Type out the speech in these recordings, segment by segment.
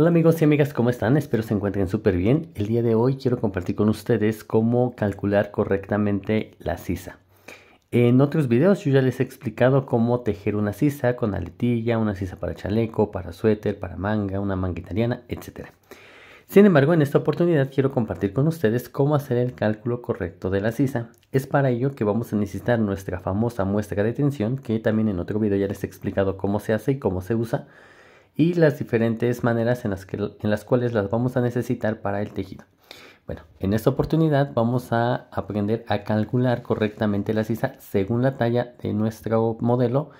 Hola amigos y amigas, ¿cómo están? Espero se encuentren súper bien. El día de hoy quiero compartir con ustedes cómo calcular correctamente la sisa. En otros videos yo ya les he explicado cómo tejer una sisa con aletilla, una sisa para chaleco, para suéter, para manga, una manga italiana, etc. Sin embargo, en esta oportunidad quiero compartir con ustedes cómo hacer el cálculo correcto de la sisa. Es para ello que vamos a necesitar nuestra famosa muestra de tensión, que también en otro video ya les he explicado cómo se hace y cómo se usa y las diferentes maneras en las, que, en las cuales las vamos a necesitar para el tejido. Bueno, en esta oportunidad vamos a aprender a calcular correctamente la sisa según la talla de nuestro modelo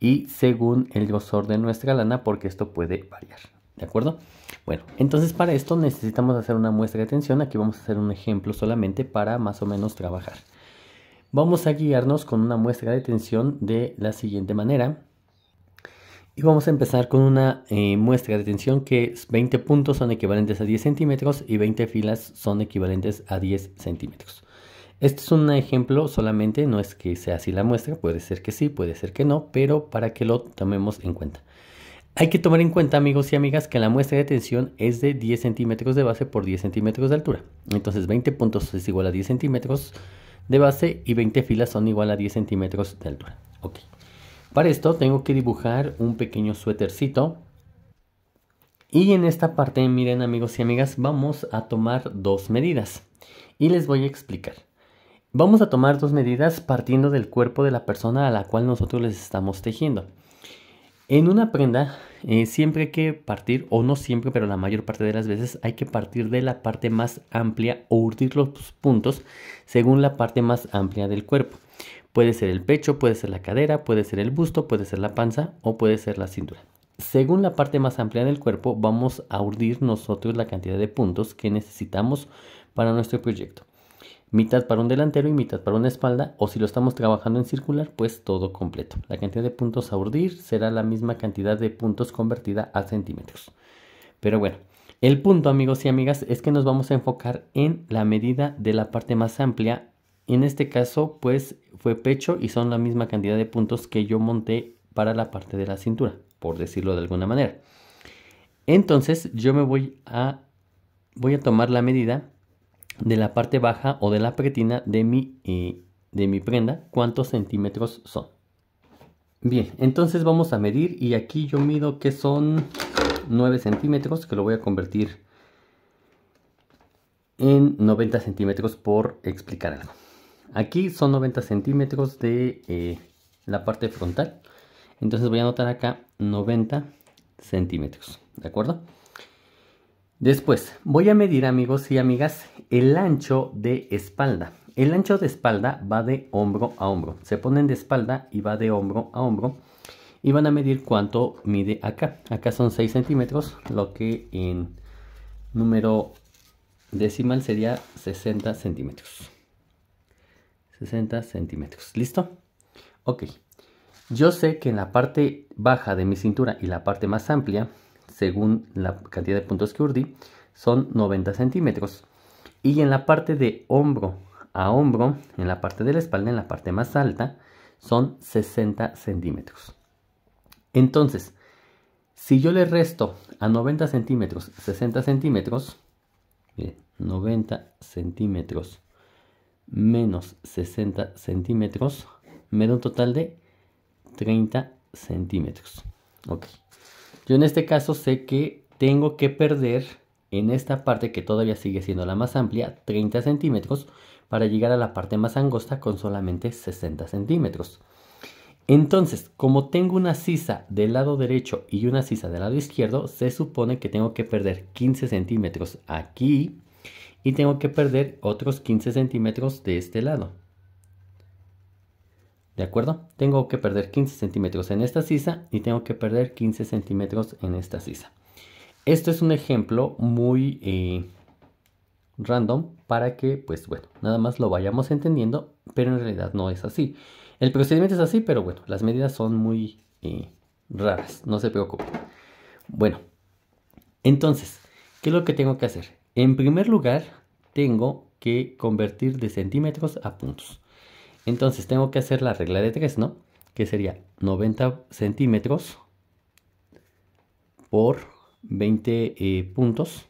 y según el grosor de nuestra lana porque esto puede variar. ¿De acuerdo? Bueno, entonces para esto necesitamos hacer una muestra de tensión. Aquí vamos a hacer un ejemplo solamente para más o menos trabajar. Vamos a guiarnos con una muestra de tensión de la siguiente manera. Y vamos a empezar con una eh, muestra de tensión que 20 puntos son equivalentes a 10 centímetros y 20 filas son equivalentes a 10 centímetros. Este es un ejemplo solamente, no es que sea así la muestra, puede ser que sí, puede ser que no, pero para que lo tomemos en cuenta. Hay que tomar en cuenta amigos y amigas que la muestra de tensión es de 10 centímetros de base por 10 centímetros de altura. Entonces 20 puntos es igual a 10 centímetros de base y 20 filas son igual a 10 centímetros de altura. Okay. Para esto tengo que dibujar un pequeño suétercito. Y en esta parte, miren amigos y amigas, vamos a tomar dos medidas. Y les voy a explicar. Vamos a tomar dos medidas partiendo del cuerpo de la persona a la cual nosotros les estamos tejiendo. En una prenda eh, siempre hay que partir, o no siempre, pero la mayor parte de las veces hay que partir de la parte más amplia o urdir los puntos según la parte más amplia del cuerpo. Puede ser el pecho, puede ser la cadera, puede ser el busto, puede ser la panza o puede ser la cintura. Según la parte más amplia del cuerpo, vamos a urdir nosotros la cantidad de puntos que necesitamos para nuestro proyecto mitad para un delantero y mitad para una espalda, o si lo estamos trabajando en circular, pues todo completo. La cantidad de puntos a urdir será la misma cantidad de puntos convertida a centímetros. Pero bueno, el punto amigos y amigas es que nos vamos a enfocar en la medida de la parte más amplia. En este caso pues fue pecho y son la misma cantidad de puntos que yo monté para la parte de la cintura, por decirlo de alguna manera. Entonces yo me voy a, voy a tomar la medida de la parte baja o de la pretina de mi, eh, de mi prenda cuántos centímetros son. Bien, entonces vamos a medir y aquí yo mido que son 9 centímetros que lo voy a convertir en 90 centímetros por explicar algo. Aquí son 90 centímetros de eh, la parte frontal. Entonces voy a anotar acá 90 centímetros, ¿de acuerdo? Después, voy a medir amigos y amigas el ancho de espalda. El ancho de espalda va de hombro a hombro. Se ponen de espalda y va de hombro a hombro. Y van a medir cuánto mide acá. Acá son 6 centímetros, lo que en número decimal sería 60 centímetros. 60 centímetros. ¿Listo? Ok. Yo sé que en la parte baja de mi cintura y la parte más amplia según la cantidad de puntos que urdí, son 90 centímetros. Y en la parte de hombro a hombro, en la parte de la espalda, en la parte más alta, son 60 centímetros. Entonces, si yo le resto a 90 centímetros 60 centímetros, 90 centímetros menos 60 centímetros, me da un total de 30 centímetros. Ok. Yo en este caso sé que tengo que perder en esta parte que todavía sigue siendo la más amplia 30 centímetros para llegar a la parte más angosta con solamente 60 centímetros. Entonces, como tengo una sisa del lado derecho y una sisa del lado izquierdo, se supone que tengo que perder 15 centímetros aquí y tengo que perder otros 15 centímetros de este lado. ¿De acuerdo? Tengo que perder 15 centímetros en esta sisa y tengo que perder 15 centímetros en esta sisa. Esto es un ejemplo muy eh, random para que, pues bueno, nada más lo vayamos entendiendo, pero en realidad no es así. El procedimiento es así, pero bueno, las medidas son muy eh, raras, no se preocupen. Bueno, entonces, ¿qué es lo que tengo que hacer? En primer lugar, tengo que convertir de centímetros a puntos. Entonces tengo que hacer la regla de 3, ¿no? Que sería 90 centímetros por 20 eh, puntos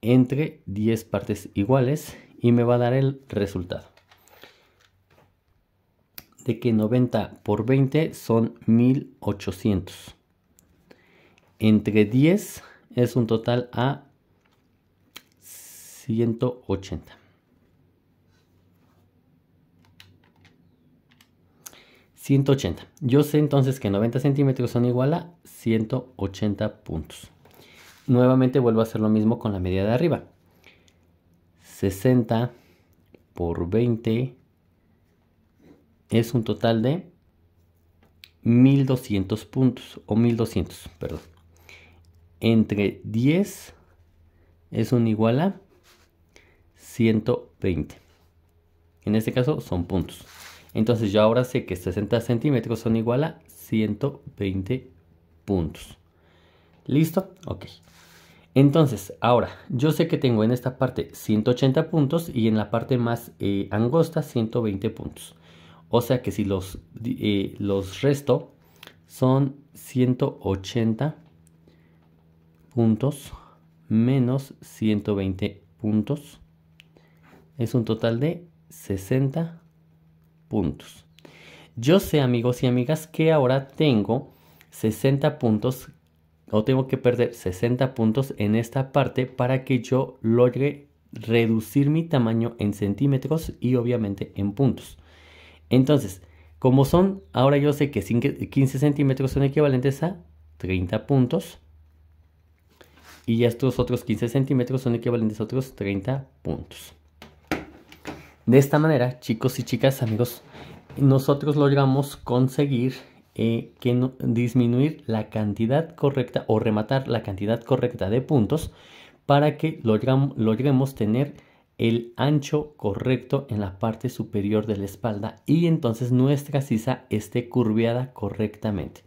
entre 10 partes iguales y me va a dar el resultado de que 90 por 20 son 1800 entre 10 es un total a 180 180. Yo sé entonces que 90 centímetros son igual a 180 puntos. Nuevamente vuelvo a hacer lo mismo con la medida de arriba. 60 por 20 es un total de 1200 puntos o 1200, perdón. Entre 10 es un igual a 120. En este caso son puntos. Entonces yo ahora sé que 60 centímetros son igual a 120 puntos. ¿Listo? Ok. Entonces, ahora, yo sé que tengo en esta parte 180 puntos y en la parte más eh, angosta 120 puntos. O sea que si los, eh, los resto, son 180 puntos menos 120 puntos. Es un total de 60 puntos puntos. Yo sé, amigos y amigas, que ahora tengo 60 puntos o tengo que perder 60 puntos en esta parte para que yo logre reducir mi tamaño en centímetros y obviamente en puntos. Entonces, como son, ahora yo sé que 15 centímetros son equivalentes a 30 puntos y estos otros 15 centímetros son equivalentes a otros 30 puntos. De esta manera, chicos y chicas, amigos, nosotros logramos conseguir eh, que disminuir la cantidad correcta o rematar la cantidad correcta de puntos para que logremos tener el ancho correcto en la parte superior de la espalda y entonces nuestra sisa esté curviada correctamente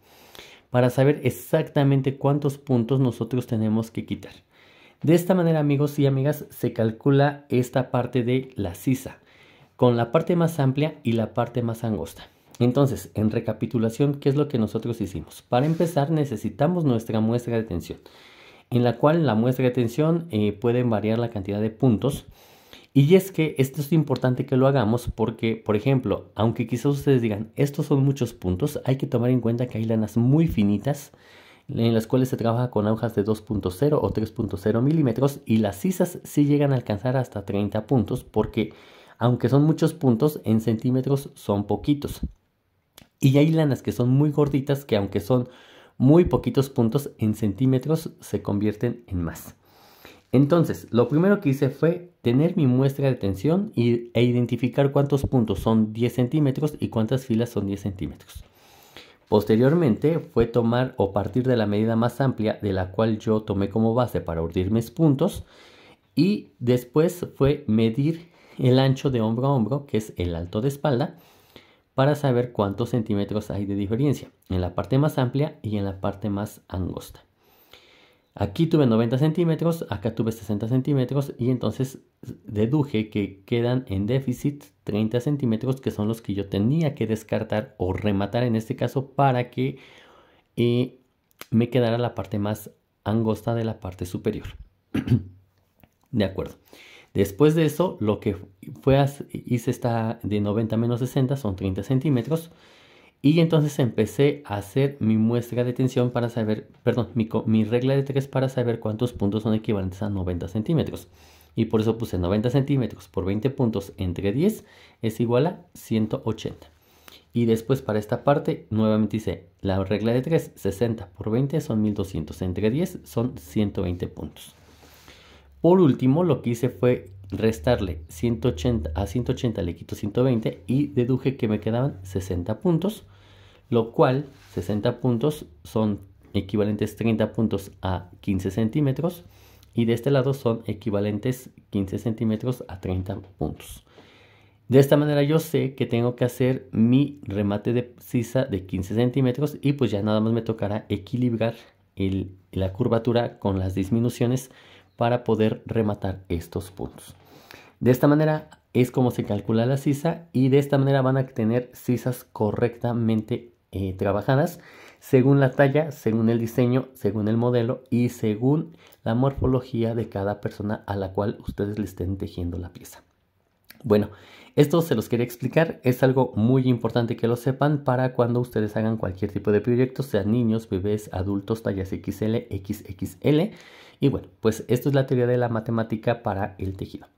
para saber exactamente cuántos puntos nosotros tenemos que quitar. De esta manera, amigos y amigas, se calcula esta parte de la sisa con la parte más amplia y la parte más angosta. Entonces, en recapitulación, ¿qué es lo que nosotros hicimos? Para empezar, necesitamos nuestra muestra de tensión, en la cual la muestra de tensión eh, puede variar la cantidad de puntos. Y es que esto es importante que lo hagamos porque, por ejemplo, aunque quizás ustedes digan, estos son muchos puntos, hay que tomar en cuenta que hay lanas muy finitas en las cuales se trabaja con agujas de 2.0 o 3.0 milímetros y las sisas sí llegan a alcanzar hasta 30 puntos porque aunque son muchos puntos, en centímetros son poquitos. Y hay lanas que son muy gorditas que aunque son muy poquitos puntos, en centímetros se convierten en más. Entonces, lo primero que hice fue tener mi muestra de tensión y, e identificar cuántos puntos son 10 centímetros y cuántas filas son 10 centímetros. Posteriormente fue tomar o partir de la medida más amplia de la cual yo tomé como base para urdir mis puntos y después fue medir el ancho de hombro a hombro, que es el alto de espalda, para saber cuántos centímetros hay de diferencia en la parte más amplia y en la parte más angosta. Aquí tuve 90 centímetros, acá tuve 60 centímetros y entonces deduje que quedan en déficit 30 centímetros que son los que yo tenía que descartar o rematar en este caso para que eh, me quedara la parte más angosta de la parte superior. de acuerdo. Después de eso, lo que fue, hice está de 90 menos 60, son 30 centímetros. Y entonces empecé a hacer mi muestra de tensión para saber, perdón, mi, mi regla de 3 para saber cuántos puntos son equivalentes a 90 centímetros. Y por eso puse 90 centímetros por 20 puntos entre 10 es igual a 180. Y después para esta parte nuevamente hice la regla de 3, 60 por 20 son 1200, entre 10 son 120 puntos. Por último, lo que hice fue restarle 180 a 180 le quito 120 y deduje que me quedaban 60 puntos, lo cual 60 puntos son equivalentes 30 puntos a 15 centímetros y de este lado son equivalentes 15 centímetros a 30 puntos. De esta manera yo sé que tengo que hacer mi remate de sisa de 15 centímetros y pues ya nada más me tocará equilibrar la curvatura con las disminuciones para poder rematar estos puntos. De esta manera es como se calcula la sisa y de esta manera van a tener sisas correctamente eh, trabajadas según la talla, según el diseño, según el modelo y según la morfología de cada persona a la cual ustedes le estén tejiendo la pieza. Bueno, esto se los quería explicar, es algo muy importante que lo sepan para cuando ustedes hagan cualquier tipo de proyecto, sean niños, bebés, adultos, tallas XL, XXL. Y bueno, pues esto es la teoría de la matemática para el tejido.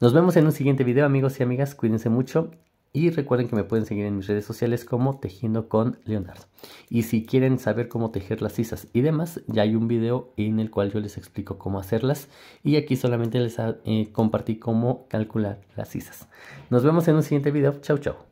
Nos vemos en un siguiente video amigos y amigas, cuídense mucho y recuerden que me pueden seguir en mis redes sociales como Tejiendo con Leonardo. Y si quieren saber cómo tejer las sisas y demás, ya hay un video en el cual yo les explico cómo hacerlas. Y aquí solamente les ah, eh, compartí cómo calcular las sisas. Nos vemos en un siguiente video. Chau, chau.